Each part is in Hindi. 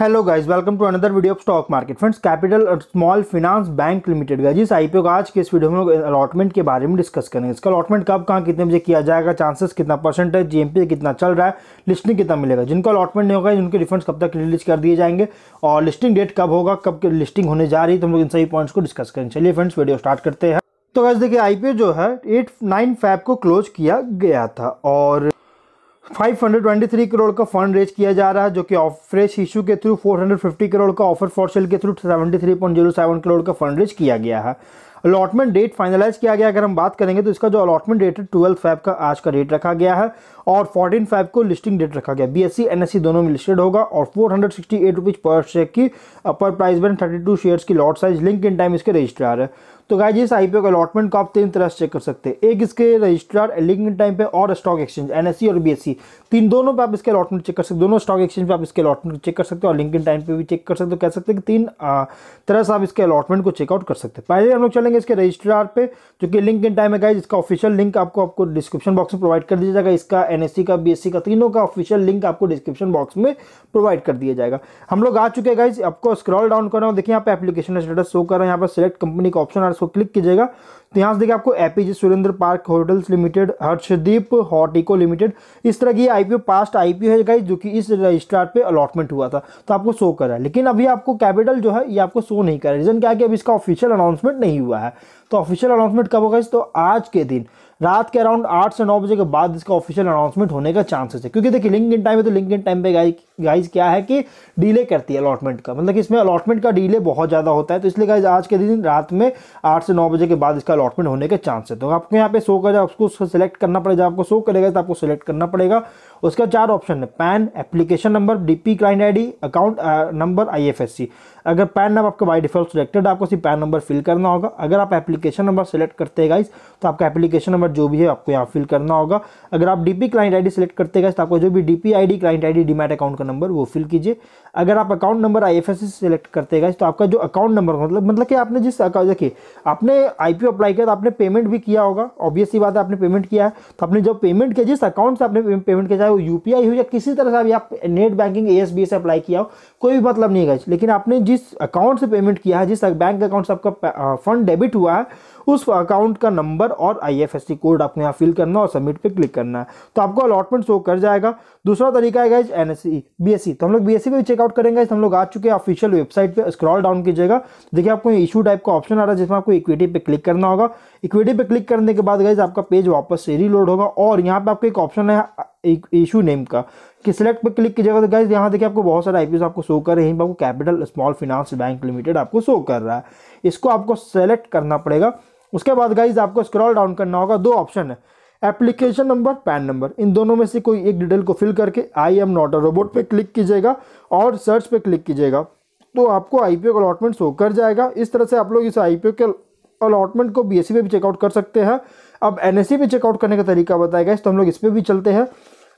Hello guys welcome to another video of stock market friends capital small finance bank limited guys इस आईपीओ का आज के इस वीडियो में लोग अलॉटमेंट के बारे में डिस्कस करेंगे इसका अलॉटमेंट कब कहाँ कितने बजे किया जाएगा चांसेस कितना परसेंट है जीएमपी कितना चल रहा है लिस्टिंग कितना मिलेगा जिनको अलॉटमेंट नहीं होगा उनके रिफंड कब तक रिलीज कर दिए जाएंगे और लिस्टिंग डेट कब होगा कब लिस्टिंग होने जा रही है तो हम लोग इन सभी पॉइंट्स को डिस्कस करेंगे चलिए फ्रेंड्स वीडियो स्टार्ट करते हैं तो वैसे देखिए आईपीओ जो है एट नाइन फाइव को क्लोज किया गया था और 523 करोड़ का फंड रेज किया जा रहा है जो कि फ्रेश इशू के थ्रू 450 करोड़ का ऑफर फॉर सेल के थ्रू 73.07 करोड़ का फंड रेज किया गया है अलॉटमेंट डेट फाइनलाइज किया गया अगर हम बात करेंगे तो इसका जो अलॉटमेंट डेट है ट्वेल्थ फाइव का आज का डेट रखा गया है और फोर्टीन फाइव को लिस्टिंग डेट रखा गया बीएससी एनएससी दोनों में लिस्टेड होगा और four hundred sixty eight rupees पर शेयर की upper price band thirty two share की lot size link in time इसके रजिस्ट्रार है तो गाय जी इस ओ का अलॉटमेंट को आप तीन तरह से चेक कर सकते हैं एक इसके रजिस्ट्रार एलिंग टाइम पे और स्टॉक एक्सचेंज सी और सी e। तीन दोनों पे आप इसके अलॉटमेंट चेक कर सकते दोनों स्टॉक एक्सचेंज पे आप इसके अलॉटमेंट चेक कर सकते हो और लिंक टाइम पे भी चेक कर सकते हो तो कह सकते हैं कि तीन तरह से आप इसके अलॉटमेंट को चेकआउट कर सकते हैं पहले हम लोग चलेंगे इसके रजिस्ट्रार पे जो कि लिंक इन टाइम है गाइज इसका ऑफिशियल लिंक आपको आपको डिस्क्रिप्शन बॉक्स में प्रोवाइड कर दिया जाएगा इसका एन e का बी e का तीनों का ऑफिशियल लिंक आपको डिस्क्रिप्शन बॉक्स में प्रोवाइड कर दिया जाएगा हम लोग आ चुके हैं गाइज आपको स्क्रॉल डाउन कर रहा हूँ देखिए यहाँ पे एप्लीकेशन स्टेटस शो कर रहा है यहाँ पर सिलेक्ट कंपनी का ऑप्शन आ इसको क्लिक कीजिएगा तो यहाँ से देखिए आपको APJ Surendra park hotels limited Harshdeep Hortico limited इस तरह की आईपीओ पास्ट आईपीओ है गाइस जो कि इस रजिस्ट्रार पे अलॉटमेंट हुआ था तो आपको शो कर रहा है लेकिन अभी आपको कैपिटल जो है ये आपको शो नहीं कर रहा है रीज़न क्या है कि अभी इसका ऑफिशियल अनाउंसमेंट नहीं हुआ है तो ऑफिशियल अनाउंसमेंट कब होगा इस तो आज के दिन रात के अराउंड आठ से नौ बजे के बाद इसका ऑफिशियल अनाउंसमेंट होने का चांसेस है क्योंकि देखिए लिंक इन टाइम है तो लिंक इन टाइम पे गाइज क्या है कि डिले करती है अलॉटमेंट का मतलब कि इसमें अलॉटमेंट का डिले बहुत ज़्यादा होता है तो इसलिए गाइज आज के दिन रात में आठ से नौ बजे के बाद इसका अलॉटमेंट होने का चांस है तो आपको यहाँ पे शो कर आपको सिलेक्ट करना पड़ेगा आपको शो करेगा तो आपको सिलेक्ट करना पड़ेगा उसका चार ऑप्शन है PAN application number D P client I account number I अगर पैन नंबर आपका बाई डिफॉल्ट सिलेक्टेड आपको सिर्फ पैन नंबर फिल करना होगा अगर आप एप्लीकेशन नंबर सेलेक्ट करते हैं गाइस तो आपका एप्लीकेशन नंबर जो भी है आपको यहाँ फिल करना होगा अगर आप डीपी क्लाइंट आईडी सेलेक्ट करते गाइस तो आपको जो भी DP ID client ID demat account का नंबर वो फिल कीजिए अगर आप account number I F select करते गाइस तो आपका जो अकाउंट नंबर मतलब मतलब कि आपने जिस देखिए आपने आई अप्लाई किया तो आपने पेमेंट भी किया होगा ऑब्वियस बात है आपने पेमेंट किया है तो आपने जो पेमेंट किया जिस अकाउंट से आपने पेमेंट किया चाहे वो यूपीआई हो या किसी तरह से आप नेट बैंकिंग ए से अप्लाई किया हो कोई भी मतलब नहीं है गाइस लेकिन आपने जिस जिस अकाउंट से पेमेंट किया है जिस बैंक अकाउंट से आपका फंड डेबिट हुआ है उस अकाउंट का नंबर और आईएफएससी कोड आपको यहाँ फिल करना और सबमिट पे क्लिक करना है तो आपको अलॉटमेंट शो कर जाएगा दूसरा तरीका है गाइज एन एस तो हम लोग बी एस e भी चेकआउट करेंगे हम लोग आ चुके हैं ऑफिशियल वेबसाइट पे स्क्रॉल डाउन कीजिएगा देखिए आपको इशू टाइप का ऑप्शन आ रहा है जिसमें आपको इक्विटी पे क्लिक करना होगा इक्विटी पे क्लिक करने के बाद गाइज आपका पेज वापस से रीलोड होगा और यहाँ पर आपको एक ऑप्शन है इशू नेम का कि सिलेक्ट पर क्लिक कीजिएगा तो गाइज यहाँ देखिए आपको बहुत सारे आई आपको शो कर रहे हैं आपको capital small finance bank limited आपको शो कर रहा है इसको आपको सेलेक्ट करना पड़ेगा उसके बाद गाइज आपको स्क्रॉल डाउन करना होगा दो ऑप्शन है एप्लीकेशन नंबर पैन नंबर इन दोनों में से कोई एक डिटेल को फिल करके I am not a robot पे क्लिक कीजिएगा और सर्च पे क्लिक कीजिएगा तो आपको आई पी अलॉटमेंट शो कर जाएगा इस तरह से आप लोग इस आई पी के अलॉटमेंट को बी एस e पे भी चेकआउट कर सकते हैं अब एन एस e पे चेकआउट करने का तरीका बताएगा इस तो हम लोग इस पर भी चलते हैं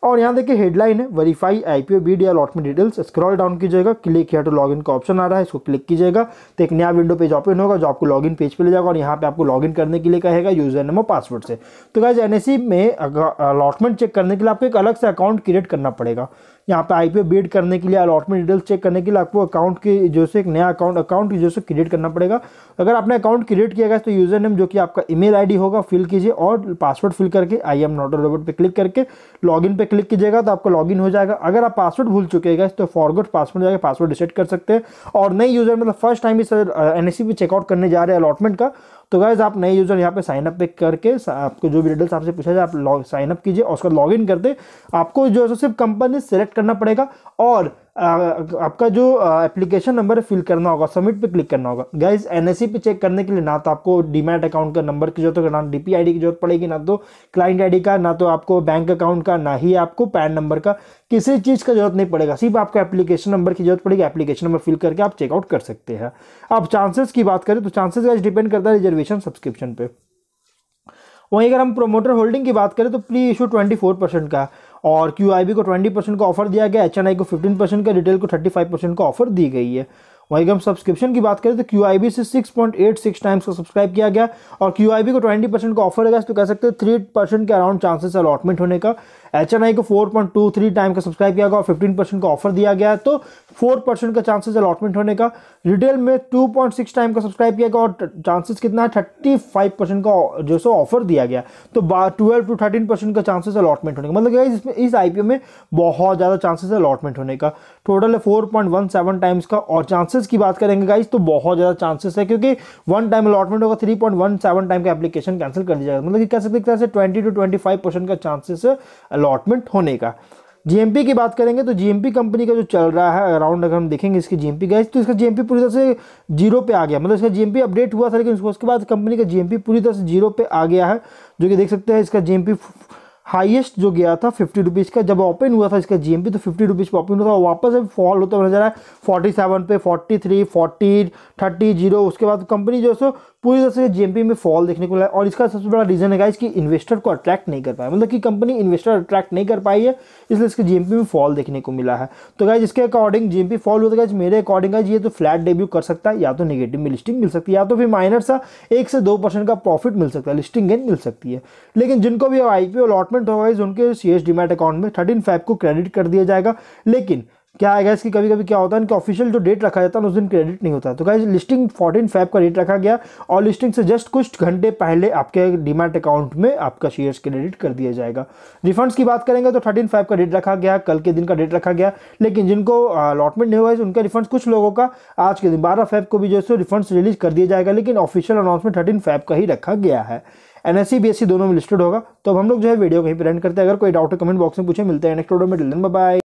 और यहाँ देखिए हेडलाइन है verify IPO B D allotment details scroll down कीजिएगा क्लिक या टू लॉगिन का ऑप्शन आ रहा है इसको क्लिक कीजिएगा तो एक नया विंडो पेज ओपन होगा जो आपको लॉगिन पेज पे ले जाएगा और यहाँ पे आपको लॉगिन करने के लिए कहेगा यूजर नेम और पासवर्ड से तो गाइज सी में अलॉटमेंट चेक करने के लिए आपको एक अलग से अकाउंट क्रिएट करना पड़ेगा यहाँ पे आई पी करने के लिए अलॉटमेंट डिटेल्स चेक करने के लिए आपको अकाउंट की जो से एक नया अकाउंट अकाउंट जो से क्रिएट करना पड़ेगा अगर आपने अकाउंट क्रिएट किया गया तो यूज़र नेम जो कि आपका ईमेल आईडी होगा फिल कीजिए और पासवर्ड फिल करके आई एम नॉट रोबोट पर क्लिक करके लॉगिन पे क्लिक कीजिएगा तो आपका लॉगिन हो जाएगा अगर आप पासवर्ड भूल चुके हैं तो फॉरवर्ड पासवर्ड जाकर पासवर्ड रिसेट कर सकते हैं और नए यूज़र मतलब फर्स्ट टाइम इस एन एस चेकआउट करने जा रहे हैं अलॉटमेंट का तो गाइज आप नए यूज़र यहाँ पे साइनअप पे करके आपको जो भी डिटेल्स आपसे पूछा जाए आप लॉग साइनअप कीजिए और उसका इन करते आपको जो है सिर्फ कंपनी सेलेक्ट करना पड़ेगा और आपका जो एप्लीकेशन नंबर फिल करना होगा सबमिट पे क्लिक करना होगा गाइज एन e पे चेक करने के लिए ना तो आपको डीमैट अकाउंट का नंबर की जरूरत होगा ना डी पी की जरूरत पड़ेगी ना तो क्लाइंट आई का ना तो आपको बैंक अकाउंट का ना ही आपको पैन नंबर का किसी चीज़ का जरूरत नहीं पड़ेगा सिर्फ आपको एप्लीकेशन नंबर की जरूरत पड़ेगी एप्लीकेशन नंबर फिल करके आप चेकआउट कर सकते हैं अब चांसेस की बात करें तो चांसेस गाइज डिपेंड करता है रिजर्वेशन सब्सक्रिप्शन पर वहीं अगर हम प्रोमोटर होल्डिंग की बात करें तो pre issue twenty four percent का और क्यू को ट्वेंटी परसेंट का ऑफर दिया गया एच को फिफ्टीन परसेंट का रिटेल को थर्टी फाइव परसेंट का ऑफर दी गई है वहीं हम सब्सक्रिप्शन की बात करें तो क्यू आई बी से six point eight six times का सब्सक्राइब किया गया और क्यू आई बी को ट्वेंटी परसेंट का ऑफर है तो कह सकते हैं थ्री परसेंट के अराउंड चांसेस अलॉटमेंट होने का एच एन आई को four point two three time का सब्सक्राइब किया गया और फिफ्टीन परसेंट का ऑफर दिया गया तो फोर परसेंट का चांसेस अलॉटमेंट होने का रिटेल में 2.6 टाइम का सब्सक्राइब किया गया और चांसेस कितना है 35 परसेंट का जो सो ऑफर दिया गया तो 12 टू 13 परसेंट का चांसेस अलॉटमेंट होने का मतलब क्या इसमें इस आईपीओ में बहुत ज़्यादा चांसेस अलॉटमेंट होने का टोटल है 4.17 टाइम्स का और चांसेस की बात करेंगे गाइज तो बहुत ज़्यादा चांसेस है क्योंकि वन टाइम अलॉटमेंट होगा थ्री टाइम का एप्लीकेशन कैंसिल कर दिया जाएगा मतलब कि कह सकते एक ट्वेंटी टू ट्वेंटी का चांसेस है अलॉटमेंट होने का जीएमपी की बात करेंगे तो जीएमपी कंपनी का जो चल रहा है अराउंड अगर हम देखेंगे इसकी जीएमपी गैस तो इसका जीएमपी पूरी तरह से जीरो पे आ गया मतलब इसका जीएमपी अपडेट हुआ था लेकिन उसके बाद कंपनी का जीएमपी पूरी तरह से जीरो पे आ गया है जो कि देख सकते हैं इसका जीएमपी हाईएस्ट जो गया था फिफ्टी रुपीज़ का जब ओपन हुआ था इसका जीएमपी तो फिफ्टी रुपीज़ पर ओपन हुआ था वापस अभी फॉल होता हुआ नजर आया फोर्टी सेवन पे forty three forty thirty zero उसके बाद कंपनी जो है सो पूरी तरह से जीएमपी में फॉल देखने को मिला और इसका सबसे बड़ा रीज़न है इसकी इन्वेस्टर को अट्रैक्ट नहीं कर पाया मतलब कि कंपनी इन्वेस्टर अट्रैक्ट नहीं कर पाई है इसलिए इसके जीएमपी में फॉल देखने को मिला है तो गाइज इसके अकॉर्डिंग जीएमपी फॉल हुआ था तो गाइज मेरे अकॉर्डिंग गाइज ये तो फ्लैट डेब्यू कर सकता है या तो निगेटिव में लिस्टिंग मिल सकती है या तो फिर माइनर सा एक से दो परसेंट का प्रॉफिट मिल सकता है लिस्टिंग गेन मिल सकती है लेकिन जिनको भी आई पी अलॉटमेंट पेमेंट होगा इस उनके सी एस अकाउंट में थर्टीन फाइव को क्रेडिट कर दिया जाएगा लेकिन क्या आएगा इसकी कभी कभी क्या होता है इनके ऑफिशियल जो डेट रखा जाता है उस दिन क्रेडिट नहीं होता तो क्या लिस्टिंग फोर्टीन फाइव का डेट रखा गया और लिस्टिंग से जस्ट कुछ घंटे पहले आपके डीमैट अकाउंट में आपका शेयर्स क्रेडिट कर दिया जाएगा रिफंड्स की बात करेंगे तो थर्टीन फाइव का डेट रखा गया कल के दिन का डेट रखा गया लेकिन जिनको अलॉटमेंट नहीं हुआ है उनका रिफंड कुछ लोगों का आज के दिन बारह फाइव को भी जो है रिफंड रिलीज कर दिया जाएगा लेकिन ऑफिशियल अनाउंसमेंट थर्टीन फाइव का ही रखा गया है एन एस सी दोनों में लिस्टेड होगा तो अब हम लोग जो है वीडियो कहीं पर एंड करते हैं अगर कोई डाउट कमेंट बॉक्स में पूछे मिलते हैं नेक्स्ट ऑर्डर में डिलन बाय